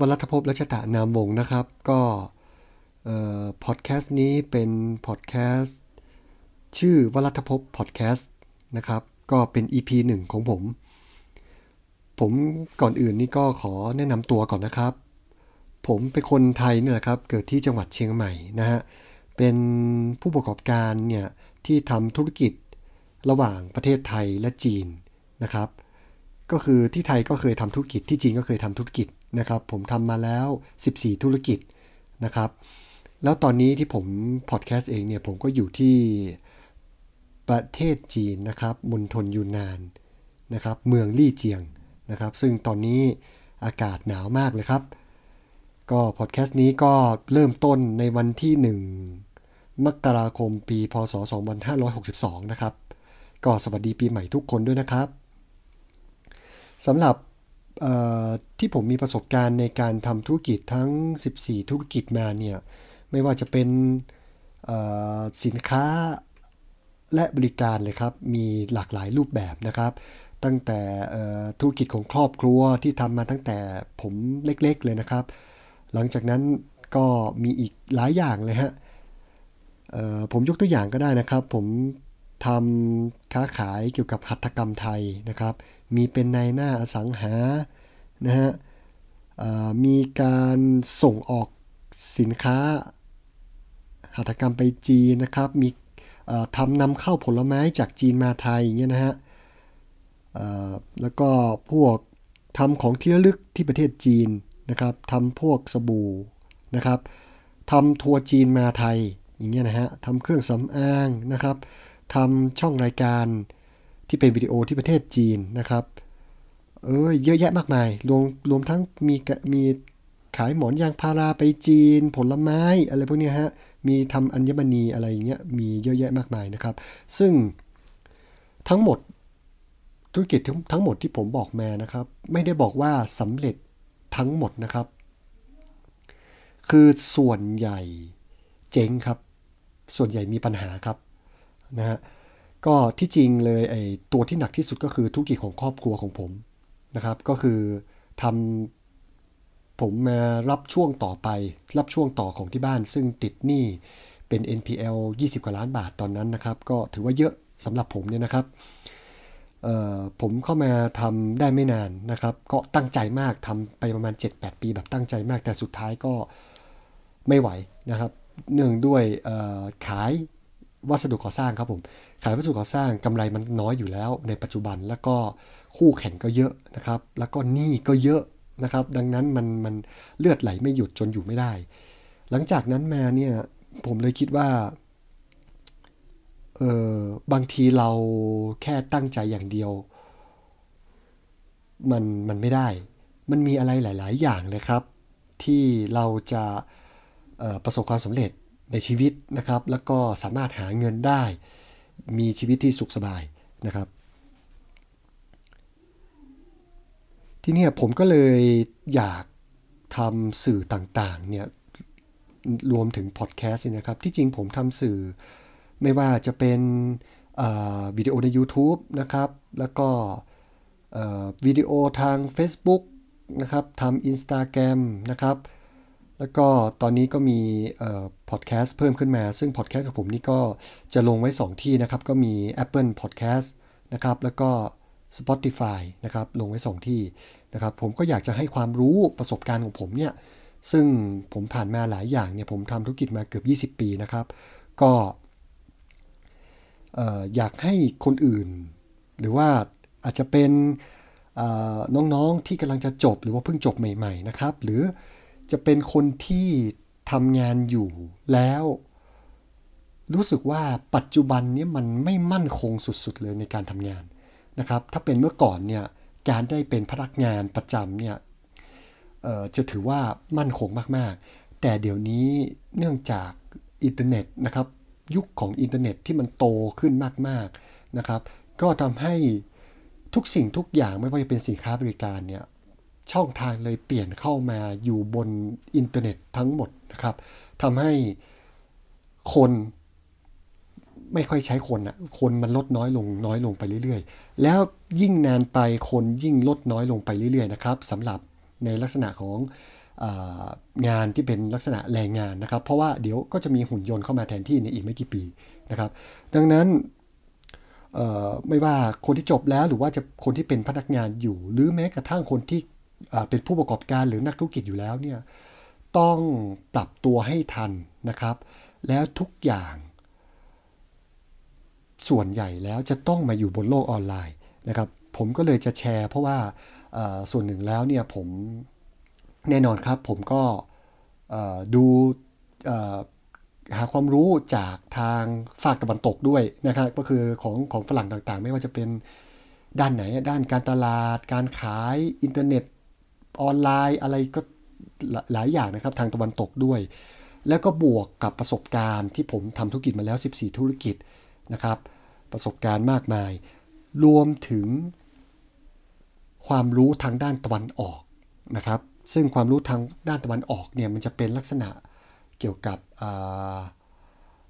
วรัตภพรัชตานามวงนะครับ ก็พอดแคสต์นี้เป็นพอดแคสต์ชื่อวรัตภพพอดแคสต์นะครับ ก็เป็น EP 1 ของผม ผมก่อนอื่นนี่ก็ขอแนะนำตัวก่อนนะครับ ผมเป็นคนไทยเนี่ยละครับ เกิดที่จังหวัดเชียงใหม่นะฮะ เป็นผู้ประกอบการเนี่ยที่ทำธุรกิจระหว่างประเทศไทยและจีนนะครับ ก็คือที่ไทยก็เคยทำธุรกิจ ที่จีนก็เคยทำธุรกิจนะครับผมทำมาแล้ว 14 ธุรกิจนะครับ แล้วตอนนี้ที่ผมพอดแคสต์เองเนี่ย ผมก็อยู่ที่ประเทศจีนนะครับมณฑลยูนนานนะครับเมืองลี่เจียงนะครับซึ่งตอนนี้อากาศหนาวมากเลยครับ ก็พอดแคสต์นี้ก็เริ่มต้นในวันที่ 1มกราคมปีพศ2562 นะครับ ก็สวัสดีปีใหม่ทุกคนด้วยนะครับสำหรับที่ผมมีประสบการณ์ในการทำธุรกิจทั้ง 14 ธุรกิจมาเนี่ยไม่ว่าจะเป็นสินค้าและบริการเลยครับมีหลากหลายรูปแบบนะครับ ตั้งแต่ธุรกิจของครอบครัวที่ทำมาตั้งแต่ผมเล็กๆเลยนะครับ หลังจากนั้นก็มีอีกหลายอย่างเลยฮะผมยกตัวอย่างก็ได้นะครับผมทำค้าขายเกี่ยวกับหัตถกรรมไทยนะครับ มีเป็นในหน้าอสังหา นะฮะมีการส่งออกสินค้าหัตถกรรมไปจีนนะครับ มีทำนำเข้าผลไม้จากจีนมาไทยอย่างเงี้ยนะฮะแล้วก็พวกทำของที่ระลึกที่ประเทศจีนนะครับทำพวกสบู่นะครับทำทัวร์จีนมาไทยอย่างเงี้ยนะฮะทำเครื่องสำอางนะครับทำช่องรายการที่เป็นวิดีโอที่ประเทศจีนนะครับ เออเยอะแยะมากมาย รวมรวมทั้งมีมีขายหมอนยางพาราไปจีนผลไม้ อะไรพวกนี้ฮะมีทำอัญมณีอะไรอย่างเงี้ยมีเยอะแยะมากมายนะครับ ซึ่งทั้งหมดธุรกิจทั้งหมดที่ผมบอกมานะครับ ไม่ได้บอกว่าสำเร็จทั้งหมดนะครับ คือส่วนใหญ่เจ๊งครับ ส่วนใหญ่มีปัญหาครับนะฮะก็ที่จริงเลย ไอ้ตัวที่หนักที่สุดก็คือธุรกิจของครอบครัวของผมนะครับก็คือทำผมมารับช่วงต่อไป รับช่วงต่อของที่บ้าน ซึ่งติดหนี้เป็น NPL 20กว่าล้านบาทตอนนั้นนะครับก็ถือว่าเยอะสำหรับผมเนี่ยนะครับผมเข้ามาทำได้ไม่นานนะครับก็ตั้งใจมากทำไปประมาณ7-8ปี แบบตั้งใจมากแต่สุดท้ายก็ไม่ไหวนะครับเนื่องด้วยขายวัสดุก่อสร้างครับผมขายวัสดุก่อสร้างกำไร มันน้อยอยู่แล้วในปัจจุบันแล้วก็คู่แข่งก็เยอะนะครับ แล้วก็หนี้ก็เยอะนะครับ ดังนั้นมันมัน เลือดไหลไม่หยุดจนอยู่ไม่ได้ หลังจากนั้นมาเนี่ย ผมเลยคิดว่าเออบางทีเราแค่ตั้งใจอย่างเดียวมันมันไม่ได้ มันมีอะไรหลายๆอย่างเลยครับ ที่เราจะประสบความสำเร็จในชีวิตนะครับ แล้วก็สามารถหาเงินได้มีชีวิตที่สุขสบายนะครับ ที่นี่ผมก็เลยอยากทำสื่อต่าง ๆ เนี่ย รวมถึงพอดแคสต์นะครับ ที่จริงผมทำสื่อไม่ว่าจะเป็นวิดีโอใน YouTube นะครับ แล้วก็วิดีโอทาง Facebook นะครับทำ Instagram นะครับแล้วก็ตอนนี้ก็มีพอดแคสต์เพิ่มขึ้นมา ซึ่งพอดแคสต์ของผมนี่ก็จะลงไว้ 2 ที่นะครับก็มี Apple Podcast นะครับแล้วก็ Spotify นะครับลงไว้ 2 ที่นะครับผมก็อยากจะให้ความรู้ประสบการณ์ของผมเนี่ยซึ่งผมผ่านมาหลายอย่างเนี่ยผมทำธุรกิจมาเกือบ 20 ปีนะครับ ก็อยากให้คนอื่น หรือว่าอาจจะเป็นน้องๆที่กำลังจะจบหรือว่าเพิ่งจบใหม่ๆนะครับหรือจะเป็นคนที่ทำงานอยู่แล้วรู้สึกว่าปัจจุบันนี้มันไม่มั่นคงสุดๆ เลยในการทำงานนะครับถ้าเป็นเมื่อก่อนเนี่ยการได้เป็นพนักงานประจำเนี่ยจะถือว่ามั่นคงมากๆ แต่เดี๋ยวนี้เนื่องจากอินเทอร์เน็ตนะครับยุคของอินเทอร์เน็ตที่มันโตขึ้นมากๆนะครับก็ทำให้ทุกสิ่งทุกอย่างไม่ว่าจะเป็นสินค้าบริการเนี่ยช่องทางเลยเปลี่ยนเข้ามาอยู่บนอินเทอร์เน็ตทั้งหมดนะครับ ทำให้คนไม่ค่อยใช้คนอะคนมันลดน้อยลงน้อยลงไปเรื่อยๆ แล้วยิ่งนานไปคนยิ่งลดน้อยลงไปเรื่อยๆนะครับสำหรับในลักษณะของงานที่เป็นลักษณะแรงงานนะครับ เพราะว่าเดี๋ยวก็จะมีหุ่นยนต์เข้ามาแทนที่ในอีกไม่กี่ปีนะครับ ดังนั้นไม่ว่าคนที่จบแล้วหรือว่าจะคนที่เป็นพนักงานอยู่หรือแม้กระทั่งคนที่เป็นผู้ประกอบการหรือนักธุรกิจอยู่แล้วเนี่ยต้องปรับตัวให้ทันนะครับ แล้วทุกอย่าง ส่วนใหญ่แล้วจะต้องมาอยู่บนโลกออนไลน์นะครับผมก็เลยจะแชร์เพราะว่าส่วนหนึ่งแล้วเนี่ยผมแน่นอนครับผมก็ดูหาความรู้จากทางฝากตะวันตกด้วยนะครับก็คือของของฝรั่งต่างๆ ไม่ว่าจะเป็นด้านไหนด้านการตลาดการขายอินเทอร์เน็ตออนไลน์อะไรก็หลายอย่างนะครับทางตะวันตกด้วย แล้วก็บวกกับประสบการณ์ที่ผมทำธุรกิจมาแล้ว 14 ธุรกิจนะครับ ประสบการณ์มากมาย รวมถึงความรู้ทางด้านตะวันออกนะครับ ซึ่งความรู้ทางด้านตะวันออกเนี่ยมันจะเป็นลักษณะเกี่ยวกับอ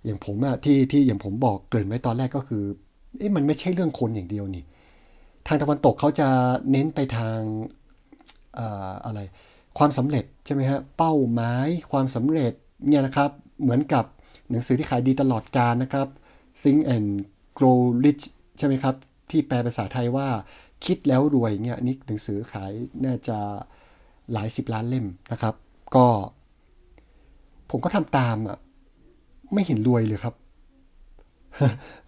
อย่างผมที่ที่อย่างผมบอกเกริ่นไว้ตอนแรกก็คืออมันไม่ใช่เรื่องคนอย่างเดียวนี่ทางตะวันตกเขาจะเน้นไปทางอะไรความสำเร็จใช่ไหมฮะเป้าหมายความสำเร็จเนี่ยนะครับ เหมือนกับหนังสือที่ขายดีตลอดกาลนะครับ s i n g and Grow Rich ใช่ไหมครับ ที่แปลภาษาไทยว่าคิดแล้วรวยเนี่ยนี่หนังสือขายน่าจะหลายสิบล้านเล่มนะครับ ก็ ผมก็ทำตามอ่ะไม่เห็นรวยเลยครับ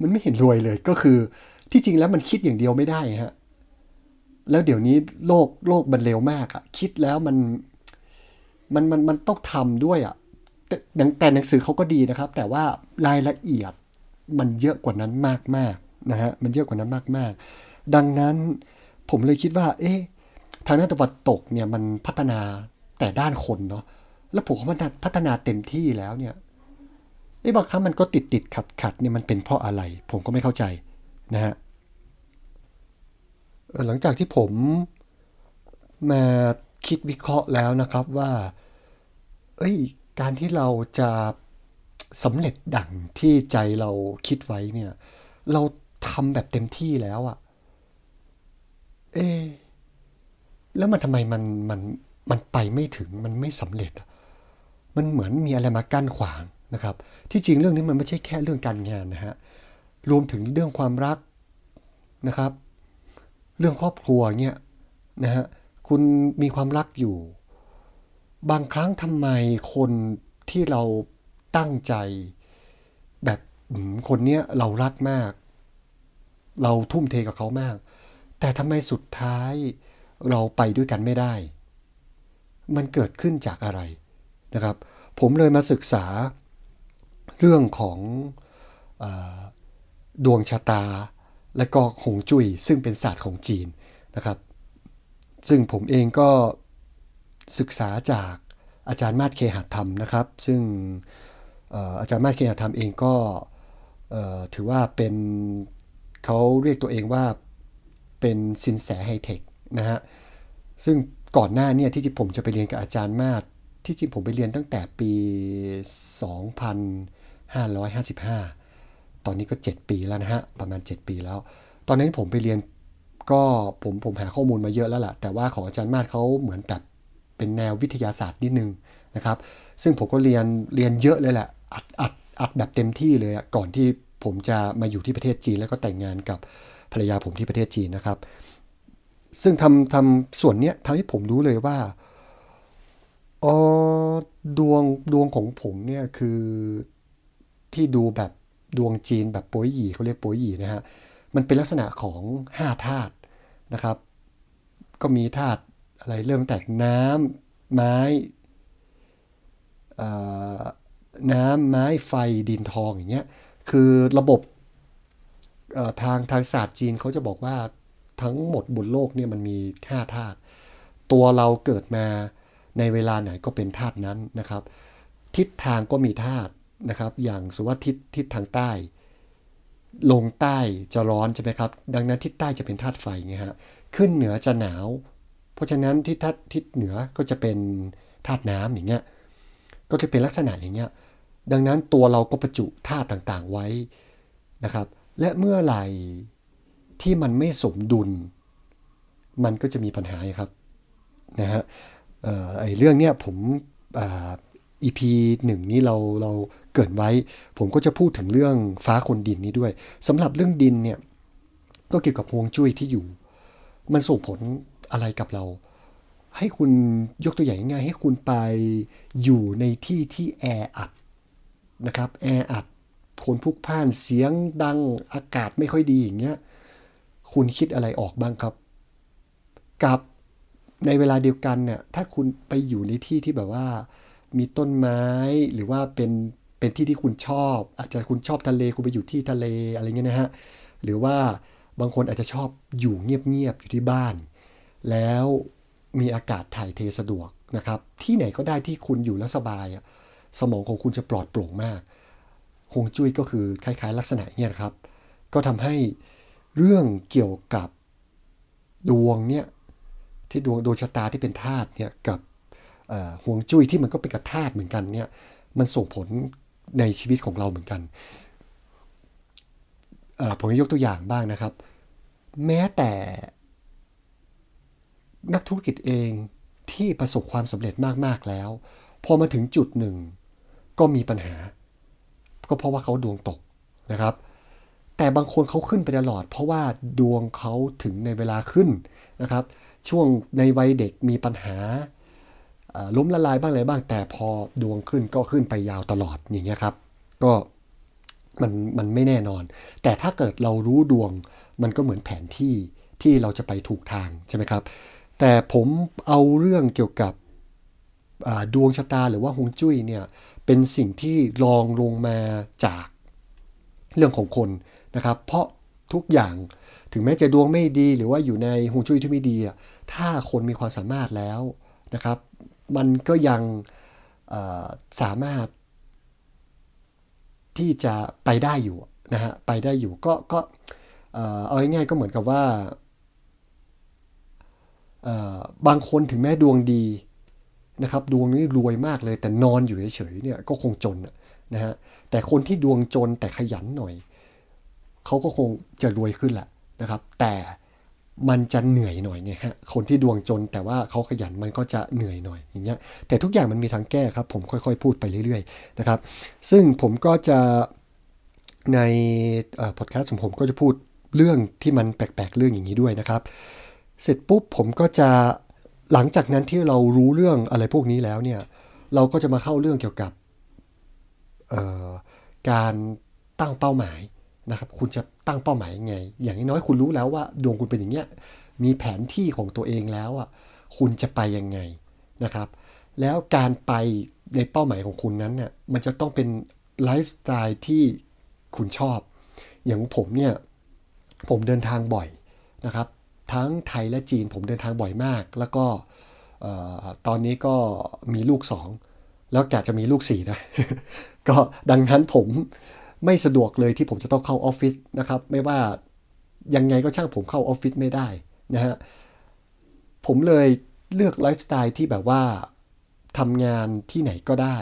มันไม่เห็นรวยเลยก็คือที่จริงแล้วมันคิดอย่างเดียวไม่ได้ฮะแล้วเดี๋ยวนี้โลกโลกมันเร็วมากอะคิดแล้วมันมันมันมันต้องทำด้วยอะแต่แต่หนังสือเขาก็ดีนะครับ แต่ว่ารายละเอียดมันเยอะกว่านั้นมากๆนะฮะมันเยอะกว่านั้นมากมากดังนั้นผมเลยคิดว่า เอ๊ะทางด้านตะวันตกเนี่ยมันพัฒนาแต่ด้านคนเนาะแล้วผมว่ามันพัฒนาเต็มที่แล้วเนี่ยไอ้บางครั้งมันก็ติดติดขัดขัดเนี่ยมันเป็นเพราะอะไร ผมก็ไม่เข้าใจนะฮะหลังจากที่ผมมาคิดวิเคราะห์แล้วนะครับ ว่า เอ้ย การที่เราจะสำเร็จดังที่ใจเราคิดไว้เนี่ย เราทำแบบเต็มที่แล้วอะเอแล้วมันทำไมมันมันมันไปไม่ถึงมันไม่สำเร็จมันเหมือนมีอะไรมากั้นขวางนะครับ ที่จริงเรื่องนี้มันไม่ใช่แค่เรื่องการงานนะฮะรวมถึงเรื่องความรักนะครับเรื่องครอบครัวเนี่ยนะฮะคุณมีความรักอยู่ บางครั้งทำไมคนที่เราตั้งใจแบบคนเนี้ยเรารักมาก เราทุ่มเทกับเขามาก แต่ทำไมสุดท้ายเราไปด้วยกันไม่ได้ มันเกิดขึ้นจากอะไรนะครับ ผมเลยมาศึกษาเรื่องของอดวงชะตาและก็หงจุยซึ่งเป็นศาสตร์ของจีนนะครับซึ่งผมเองก็ศึกษาจากอาจารย์มาศเคหธรรมนะครับ ซึ่งอาจารย์มาศเคหธรรมเองก็ถือว่าเป็นเขาเรียกตัวเองว่าเป็นสินแสไฮเทคนะฮะซึ่งก่อนหน้าเนี่ยที่ผมจะไปเรียนกับอาจารย์มาศที่จริงผมไปเรียนตั้งแต่ปี 2555ตอนนี้ก็7ปีแล้วนะฮะประมาณ 7 ปีแล้ว ตอนนั้นผมไปเรียนก็ผมผมหาข้อมูลมาเยอะแล้วล่ะแต่ว่าของอาจารย์มาดเขาเหมือนกับเป็นแนววิทยาศาสตร์นิดนึงนะครับ ซึ่งผมก็เรียนเรียนเยอะเลยแหละอัดอัดอัดแบบเต็มที่เลยก่อนที่ผมจะมาอยู่ที่ประเทศจีน แล้วก็แต่งงานกับภรรยาผมที่ประเทศจีนนะครับ ซึ่งทำทำส่วนเนี้ยทำให้ผมรู้เลยว่าออดวงดวงของผมเนี่ยคือที่ดูแบบดวงจีนแบบป๋ยหยีเขาเรียกป๋ยหยีนะฮะมันเป็นลักษณะของ5ธาตุนะครับก็มีธาตุอะไรเริ่มแตกน้ำไม้น้ำไม้ไฟดินทองอย่างเงี้ยคือระบบทางทางศาสตร์จีนเขาจะบอกว่าทั้งหมดบนโลกเนี่ยมันมีห้าธาตุตัวเราเกิดมาในเวลาไหนก็เป็นธาตุนั้นนะครับ ทิศทางก็มีธาตุนะครับอย่างสุวัสทิศทิศทางใต้ ลงใต้จะร้อนใช่ไหมครับ ดังนั้นทิศใต้จะเป็นธาตุไฟไงฮะขึ้นเหนือจะหนาว เพราะฉะนั้นทิศทิศเหนือก็จะเป็นธาตุน้ำอย่างเงี้ยก็จะเป็นลักษณะอย่างเงี้ยดังนั้นตัวเราก็ประจุธาตุต่างๆไว้นะครับ และเมื่อไหร่ที่มันไม่สมดุล มันก็จะมีปัญหาครับนะฮะไอ้เรื่องเนี้ยผมอีพีหนึ่งนี้เราเราเกิดไว้ผมก็จะพูดถึงเรื่องฟ้าคนดินนี้ด้วย สำหรับเรื่องดินเนี่ยก็เกี่ยวกับฮวงจุ้ยที่อยู่ มันส่งผลอะไรกับเรา ให้คุณยกตัวอย่างง่ายให้คุณไปอยู่ในที่ที่แออัดนะครับแออัดคนพุกพ่านเสียงดังอากาศไม่ค่อยดีอย่างเงี้ยคุณคิดอะไรออกบ้างครับ กับในเวลาเดียวกันเนี่ยถ้าคุณไปอยู่ในที่ที่แบบว่ามีต้นไม้หรือว่าเป็นเป็นที่ที่คุณชอบ อาจจะคุณชอบทะเลคุณไปอยู่ที่ทะเลอะไรเงี้ยนะฮะหรือว่าบางคนอาจจะชอบอยู่เงียบๆอยู่ที่บ้าน แล้วมีอากาศถ่ายเทสะดวกนะครับที่ไหนก็ได้ที่คุณอยู่แล้วสบายสมองของคุณจะปลอดโปร่งมากฮวงจุ้ยก็คือคล้าย ๆลักษณะเนี่ยครับก็ทำให้เรื่องเกี่ยวกับดวงเนี่ยที่ดวงดวงชะตาที่เป็นธาตุเนี่ยกับห่วงจุ้ยที่มันก็เป็นกับธาตุเหมือนกันเนี่ยมันส่งผลในชีวิตของเราเหมือนกัน ผมจะยกตัวอย่างบ้างนะครับ แม้แต่ นักธุรกิจเองที่ประสบความสำเร็จมาก ๆ แล้ว พอมาถึงจุดหนึ่งก็มีปัญหา ก็เพราะว่าเขาดวงตกนะครับ แต่บางคนเขาขึ้นไปตลอดเพราะว่าดวงเขาถึงในเวลาขึ้นนะครับ ช่วงในวัยเด็กมีปัญหาล้มละลายบ้างอะไรบ้างแต่พอดวงขึ้นก็ขึ้นไปยาวตลอดอย่างเงี้ยครับก็มันมันไม่แน่นอน แต่ถ้าเกิดเรารู้ดวงมันก็เหมือนแผนที่ที่เราจะไปถูกทางใช่ไหมครับ แต่ผมเอาเรื่องเกี่ยวกับดวงชะตา หรือว่าฮวงจุ้ยเนี่ย เป็นสิ่งที่รองลงมาจากเรื่องของคนนะครับ เพราะทุกอย่างถึงแม้จะดวงไม่ดีหรือว่าอยู่ในฮวงจุ้ยที่ไม่ดีถ้าคนมีความสามารถแล้วนะครับมันก็ยังสามารถที่จะไปได้อยู่นะฮะไปได้อยู่ก็ก็เอาง่ายๆก็เหมือนกับว่าบางคนถึงแม้ดวงดีนะครับ ดวงนี้รวยมากเลยแต่นอนอยู่เฉยๆเนี่ยก็คงจนนะฮะแต่คนที่ดวงจนแต่ขยันหน่อย เขาก็คงจะรวยขึ้นแหละนะครับ แต่มันจะเหนื่อยหน่อยเนี่ยฮะคนที่ดวงจนแต่ว่าเขาขยันมันก็จะเหนื่อยหน่อยอย่างเงี้ยแต่ทุกอย่างมันมีทางแก้ครับผมค่อยๆ พูดไปเรื่อยๆนะครับซึ่งผมก็จะในพอดแคสต์ของผมก็จะพูดเรื่องที่มันแปลกๆ เรื่องอย่างนี้ด้วยนะครับ เสร็จปุ๊บผมก็จะหลังจากนั้นที่เรารู้เรื่องอะไรพวกนี้แล้วเนี่ยเราก็จะมาเข้าเรื่องเกี่ยวกับการตั้งเป้าหมายนะครับคุณจะตั้งเป้าหมายยังไง อย่างน้อยคุณรู้แล้วว่าดวงคุณเป็นอย่างเงี้ยมีแผนที่ของตัวเองแล้วอ่ะคุณจะไปยังไงนะครับ แล้วการไปในเป้าหมายของคุณนั้นเนี่ยมันจะต้องเป็นไลฟ์สไตล์ที่คุณชอบ อย่างผมเนี่ยผมเดินทางบ่อยนะครับ ทั้งไทยและจีนผมเดินทางบ่อยมาก แล้วก็ตอนนี้ก็มีลูกสองแล้วแกจะมีลูกสี่นะก็ดังนั้นผมไม่สะดวกเลยที่ผมจะต้องเข้าออฟฟิศนะครับ ไม่ว่ายังไงก็ช่างผมเข้าออฟฟิศไม่ได้นะฮะผมเลยเลือกไลฟ์สไตล์ที่แบบว่าทำงานที่ไหนก็ได้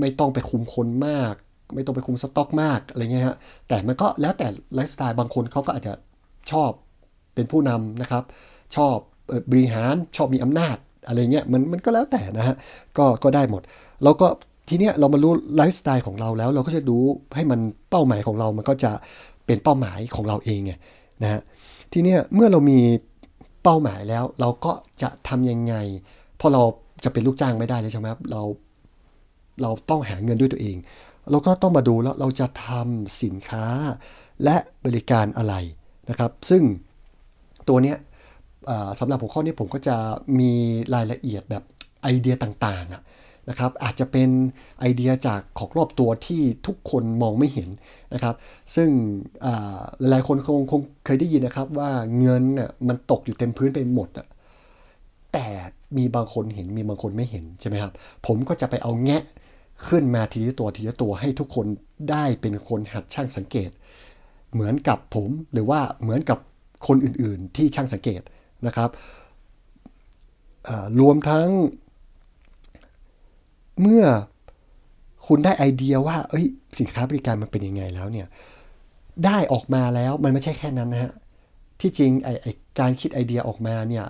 ไม่ต้องไปคุมคนมาก ไม่ต้องไปคุมสต็อกมากอะไรเงี้ยฮะแต่มันก็แล้วแต่ไลฟ์สไตล์บางคนเขาก็อาจจะชอบเป็นผู้นำนะครับชอบบริหารชอบมีอำนาจอะไรเงี้ยมันมันก็แล้วแต่นะฮะก็ก็ได้หมด แล้วก็ทีเนี้ยเรามารู้ไลฟ์สไตล์ของเราแล้ว เราก็จะดูให้มันเป้าหมายของเรา มันก็จะเป็นเป้าหมายของเราเองไงนะฮะทีเนี้ยเมื่อเรามีเป้าหมายแล้วเราก็จะทํำยังไงพอเราจะเป็นลูกจ้างไม่ได้เลยใช่ไหมครับเราเราต้องหาเงินด้วยตัวเอง เราก็ต้องมาดูแล้วเราจะทำสินค้าและบริการอะไรนะครับ ซึ่งตัวเนี้ยสำหรับหัวข้อนี้ผมก็จะมีรายละเอียดแบบไอเดียต่างๆอะนะครับอาจจะเป็นไอเดียจากของรอบตัวที่ทุกคนมองไม่เห็นนะครับ ซึ่งหลายๆคนคงคงเคยได้ยินนะครับว่าเงินน่ะมันตกอยู่เต็มพื้นไปหมด่ะแต่มีบางคนเห็นมีบางคนไม่เห็นใช่ไหมครับผมก็จะไปเอาแงะขึ้นมาทีละตัวทีละตัวให้ทุกคนได้เป็นคนหัดช่างสังเกต เหมือนกับผมหรือว่าเหมือนกับคนอื่นๆที่ช่างสังเกตนะครับรวมทั้งเมื่อคุณได้ไอเดียว่า เอ้ยสินค้าบริการมันเป็นยังไงแล้วเนี่ย ได้ออกมาแล้วมันไม่ใช่แค่นั้นนะฮะที่จริงไอไอการคิดไอเดียออกมาเนี่ย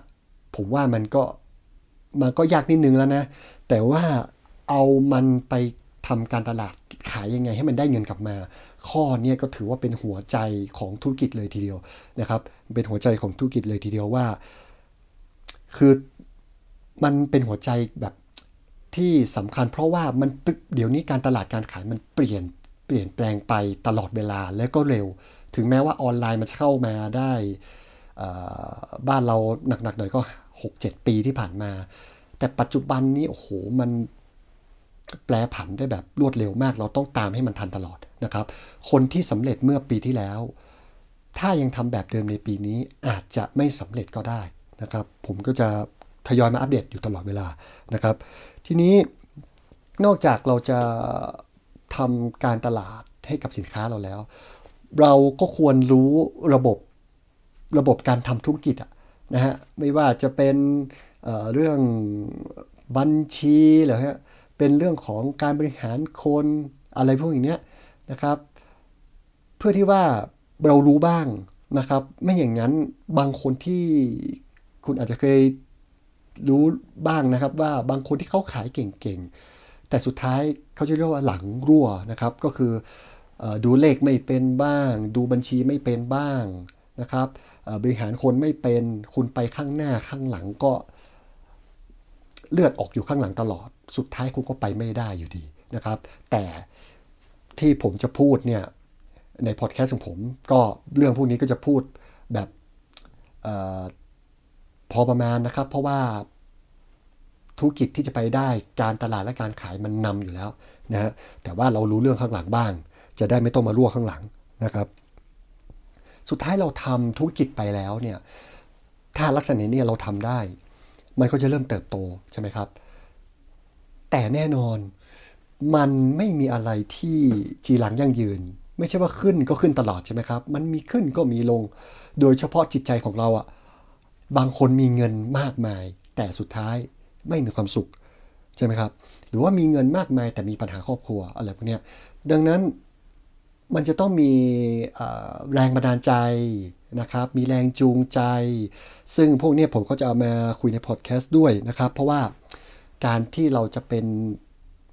ผมว่ามันก็มันก็ยากนิดนึงแล้วนะแต่ว่าเอามันไปทำการตลาดขายยังไงให้มันได้เงินกลับมา ข้อนี้ก็ถือว่าเป็นหัวใจของธุรกิจเลยทีเดียวนะครับเป็นหัวใจของธุรกิจเลยทีเดียวว่า คือมันเป็นหัวใจแบบที่สำคัญเพราะว่ามันเดี๋ยวนี้การตลาดการขายมันเปลี่ยนเปลี่ยนแปลงไปตลอดเวลาและก็เร็ว ถึงแม้ว่าออนไลน์มันเข้ามาได้บ้านเราหนักๆ หน่อยก็ 6-7 ปีที่ผ่านมา แต่ปัจจุบันนี้โอ้โหมันแปลผันได้แบบรวดเร็วมาก เราต้องตามให้มันทันตลอดนะครับ คนที่สำเร็จเมื่อปีที่แล้ว ถ้ายังทำแบบเดิมในปีนี้อาจจะไม่สำเร็จก็ได้นะครับผมก็จะทยอยมาอัปเดตอยู่ตลอดเวลานะครับ ทีนี้นอกจากเราจะทำการตลาดให้กับสินค้าเราแล้ว เราก็ควรรู้ระบบระบบการทำธุรกิจนะฮะไม่ว่าจะเป็นเเรื่องบัญชีหรือฮะเป็นเรื่องของการบริหารคนอะไรพวกอย่างเนี้ยนะครับ เพื่อที่ว่าเรารู้บ้างนะครับ ไม่อย่างนั้นบางคนที่คุณอาจจะเคยรู้บ้างนะครับว่าบางคนที่เขาขายเก่งๆแต่สุดท้ายเขาจะเรียกว่าหลังรั่วนะครับ ก็คือดูเลขไม่เป็นบ้าง ดูบัญชีไม่เป็นบ้างนะครับบริหารคนไม่เป็นคุณไปข้างหน้าข้างหลังก็เลือดออกอยู่ข้างหลังตลอด สุดท้ายคุณก็ไปไม่ได้อยู่ดีนะครับ แต่ที่ผมจะพูดเนี่ยในพอดแคสต์ของผมก็เรื่องพวกนี้ก็จะพูดแบบพอประมาณนะครับ เพราะว่าธุรกิจที่จะไปได้การตลาดและการขายมันนำอยู่แล้วนะฮะแต่ว่าเรารู้เรื่องข้างหลังบ้าง จะได้ไม่ต้องมารั่วข้างหลังนะครับ สุดท้ายเราทำธุรกิจไปแล้วเนี่ยถ้าลักษณะนี้เราทำได้ มันก็จะเริ่มเติบโตใช่ไหมครับแต่แน่นอน มันไม่มีอะไรที่จีหลังยั่งยืน ไม่ใช่ว่าขึ้นก็ขึ้นตลอดใช่ไหมครับมันมีขึ้นก็มีลง โดยเฉพาะจิตใจของเราอะ่ะบางคนมีเงินมากมาย แต่สุดท้ายไม่มีความสุขใช่ไหมครับ หรือว่ามีเงินมากมาย แต่มีปัญหาครอบครัวอะไรพวกนี้ดังนั้นมันจะต้องมีแรงบันดาลใจนะครับ มีแรงจูงใจ ซึ่งพวกนี้ผมก็จะเอามาคุยในพอดแคสต์ด้วยนะครับเพราะว่าการที่เราจะเป็น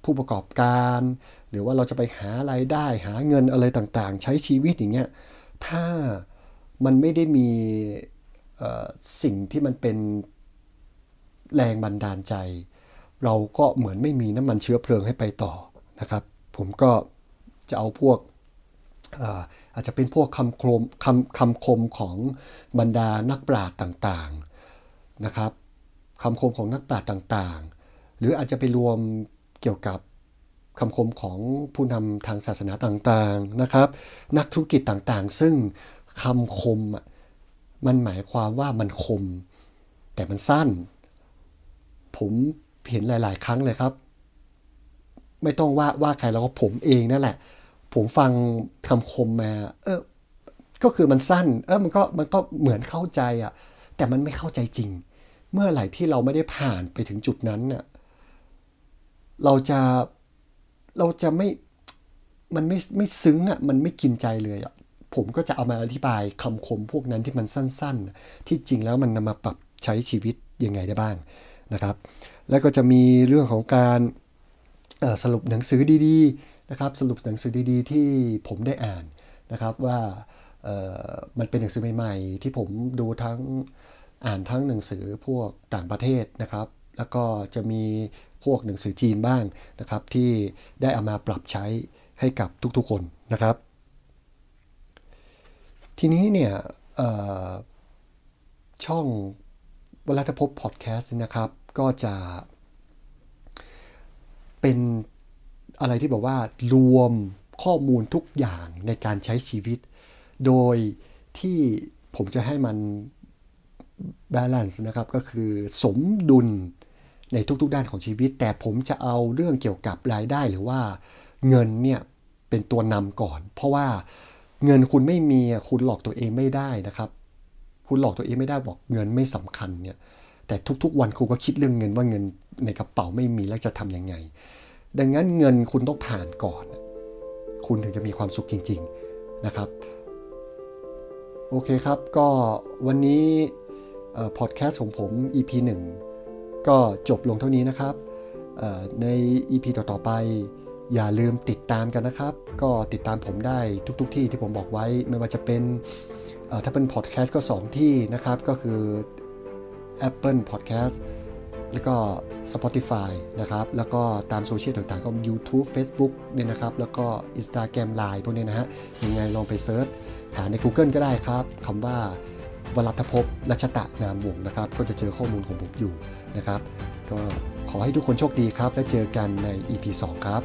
ผู้ประกอบการ หรือว่าเราจะไปหาไรายได้ หาเงินอะไรต่างๆ ใช้ชีวิตอย่างเงี้ยถ้ามันไม่ได้มีสิ่งที่มันเป็นแรงบันดาลใจ เราก็เหมือนไม่มีน้ำมันเชื้อเพลิงให้ไปต่อนะครับผมก็จะเอาพวกอาจจะเป็นพวกคำคมคำคำคมของบรรดานักปราชญ์ต่างๆนะครับคำคมของนักปราชญ์ต่างๆ หรืออาจจะไปรวมเกี่ยวกับคำคมของผู้นำทางศาสนาต่างๆนะครับ นักธุรกิจต่างๆ ซึ่งคำคมอ่ะมันหมายความว่ามันคม แต่มันสั้น ผมเห็นหลาย ๆ ครั้งเลยครับ ไม่ต้องว่าว่าใครแล้วก็ผมเองนั่นแหละ ผมฟังคำคมมา เออก็คือมันสั้น เออมันก็มันก็เหมือนเข้าใจอะ่ะแต่มันไม่เข้าใจจริง เมื่อไหร่ที่เราไม่ได้ผ่านไปถึงจุดนั้นเนี่ยเราจะเราจะไม่มันไม่ไม่ซึ้งอะ่ะมันไม่กินใจเลยอะ่ะผมก็จะเอามาอธิบายคำคมพวกนั้นที่มันสั้นๆ ที่จริงแล้วมันนำมาปรับใช้ชีวิตยังไงได้บ้างนะครับ แล้วก็จะมีเรื่องของการสรุปหนังสือดีๆ นะครับ สรุปหนังสือดีๆ ที่ผมได้อ่านนะครับว่ามันเป็นหนังสือใหม่ๆ ที่ผมดูทั้งอ่านทั้งหนังสือพวกต่างประเทศนะครับ แล้วก็จะมีพวกหนังสือจีนบ้างนะครับ ที่ได้เอามาปรับใช้ให้กับทุกๆคนนะครับทีนี้เนี่ยช่องเวลาจะพบพอดแคสต์นะครับ ก็จะเป็นอะไรที่บอกว่ารวมข้อมูลทุกอย่างในการใช้ชีวิต โดยที่ผมจะให้มันบาลานซ์นะครับ ก็คือสมดุลในทุกๆด้านของชีวิต แต่ผมจะเอาเรื่องเกี่ยวกับรายได้ หรือว่าเงินเนี่ย เป็นตัวนำก่อน เพราะว่าเงินคุณไม่มีคุณหลอกตัวเองไม่ได้นะครับ คุณหลอกตัวเองไม่ได้บอกเงินไม่สำคัญ เนี่ย แต่ทุกๆวันคุณก็คิดเรื่องเงินว่าเงินในกระเป๋าไม่มีแล้วจะทํำยังไง ดังนั้นเงินคุณต้องผ่านก่อน คุณถึงจะมีความสุขจริง ๆนะครับโอเคครับ ก็วันนี้พอดแคสต์ของผม EP 1ก็จบลงเท่านี้นะครับใน EP ต่อๆไปอย่าลืมติดตามกันนะครับ ก็ติดตามผมได้ทุกๆทที่ที่ผมบอกไว้ ไม่ว่าจะเป็นถ้าเป็นพอดแคสต์ก็ 2 ที่นะครับ ก็คือ Apple Podcast แล้วก็ Spotify นะครับ แล้วก็ตามโซเชียลต่างๆก็ YouTube Facebook เนี่ยนะครับ แล้วก็ Instagram Line พวกนี้นะฮะ ยังไงลองไปเซิร์ช หาใน Google ก็ได้ครับ คำว่า วรัตภพ รัชตะ นามวงนะครับ ก็จะเจอข้อมูลของผมอยู่นะครับ ก็ขอให้ทุกคนโชคดีครับ และเจอกันใน EP 2ครับ